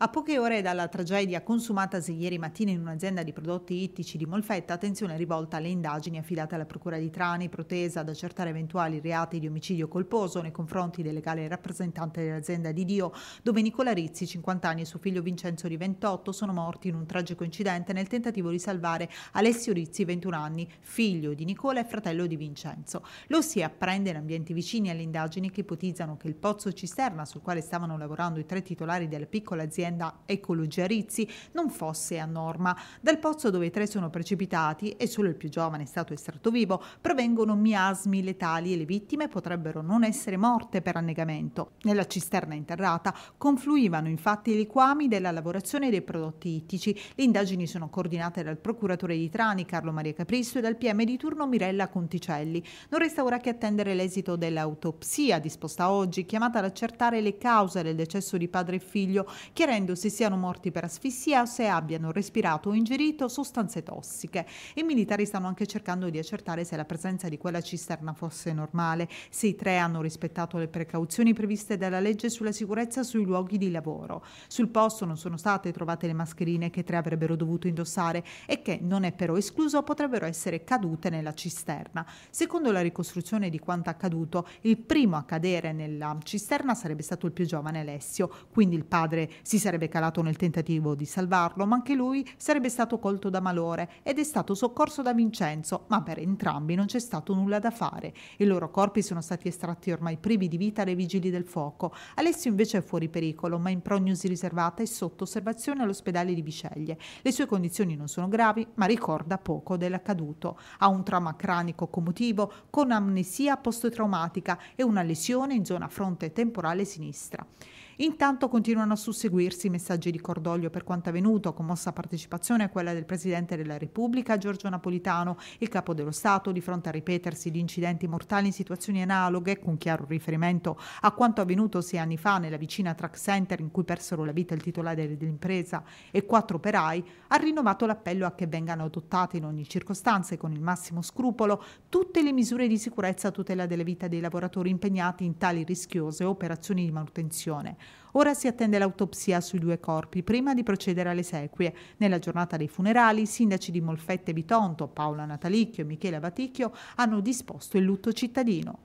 A poche ore dalla tragedia consumatasi ieri mattina in un'azienda di prodotti ittici di Molfetta, attenzione rivolta alle indagini affidate alla Procura di Trani, protesa ad accertare eventuali reati di omicidio colposo nei confronti del legale rappresentante dell'azienda di Dio, dove Nicola Rizzi, 50 anni, e suo figlio Vincenzo di 28 sono morti in un tragico incidente nel tentativo di salvare Alessio Rizzi, 21 anni, figlio di Nicola e fratello di Vincenzo. Lo si apprende in ambienti vicini alle indagini che ipotizzano che il pozzo cisterna sul quale stavano lavorando i tre titolari della piccola azienda dell'azienda Ecologia Rizzi non fosse a norma. Dal pozzo dove i tre sono precipitati e solo il più giovane è stato estratto vivo, provengono miasmi letali e le vittime potrebbero non essere morte per annegamento. Nella cisterna interrata confluivano infatti i liquami della lavorazione dei prodotti ittici. Le indagini sono coordinate dal procuratore di Trani Carlo Maria Capristo e dal PM di turno Mirella Conticelli. Non resta ora che attendere l'esito dell'autopsia disposta oggi, chiamata ad accertare le cause del decesso di padre e figlio, chiarendo sapendo se siano morti per asfissia o se abbiano respirato o ingerito sostanze tossiche. I militari stanno anche cercando di accertare se la presenza di quella cisterna fosse normale, se i tre hanno rispettato le precauzioni previste dalla legge sulla sicurezza sui luoghi di lavoro. Sul posto non sono state trovate le mascherine che tre avrebbero dovuto indossare e che, non è però escluso, potrebbero essere cadute nella cisterna. Secondo la ricostruzione di quanto accaduto, il primo a cadere nella cisterna sarebbe stato il più giovane Alessio, quindi il padre si sarebbe sarebbe calato nel tentativo di salvarlo, ma anche lui sarebbe stato colto da malore ed è stato soccorso da Vincenzo, ma per entrambi non c'è stato nulla da fare. I loro corpi sono stati estratti ormai privi di vita dai vigili del fuoco. Alessio invece è fuori pericolo, ma in prognosi riservata e sotto osservazione all'ospedale di Biceglie. Le sue condizioni non sono gravi, ma ricorda poco dell'accaduto. Ha un trauma cranico commutivo con amnesia post-traumatica e una lesione in zona fronte temporale sinistra. Intanto continuano a susseguirsi messaggi di cordoglio per quanto avvenuto, con mossa partecipazione a quella del Presidente della Repubblica Giorgio Napolitano, il Capo dello Stato, di fronte a ripetersi di incidenti mortali in situazioni analoghe, con chiaro riferimento a quanto avvenuto sei anni fa nella vicina Track Center in cui persero la vita il titolare dell'impresa e quattro operai, ha rinnovato l'appello a che vengano adottate in ogni circostanza e con il massimo scrupolo tutte le misure di sicurezza a tutela della vita dei lavoratori impegnati in tali rischiose operazioni di manutenzione. Ora si attende l'autopsia sui due corpi prima di procedere alle sequie. Nella giornata dei funerali, i sindaci di Molfette e Bitonto, Paola Natalicchio e Michele Baticchio, hanno disposto il lutto cittadino.